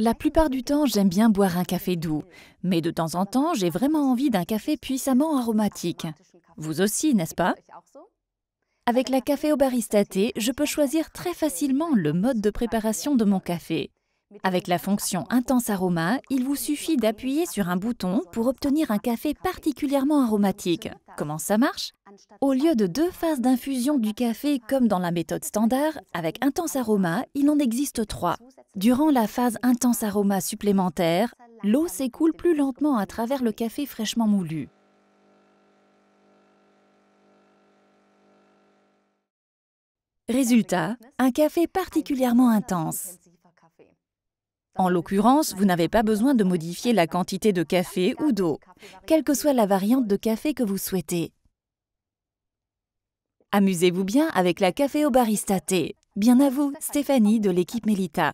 La plupart du temps, j'aime bien boire un café doux, mais de temps en temps, j'ai vraiment envie d'un café puissamment aromatique. Vous aussi, n'est-ce pas Avec la café au je peux choisir très facilement le mode de préparation de mon café. Avec la fonction intense aroma, il vous suffit d'appuyer sur un bouton pour obtenir un café particulièrement aromatique. Comment ça marche Au lieu de deux phases d'infusion du café comme dans la méthode standard, avec intense aroma, il en existe trois. Durant la phase intense aroma supplémentaire, l'eau s'écoule plus lentement à travers le café fraîchement moulu. Résultat, un café particulièrement intense. En l'occurrence, vous n'avez pas besoin de modifier la quantité de café ou d'eau, quelle que soit la variante de café que vous souhaitez. Amusez-vous bien avec la café au barista Bien à vous, Stéphanie de l'équipe Melita.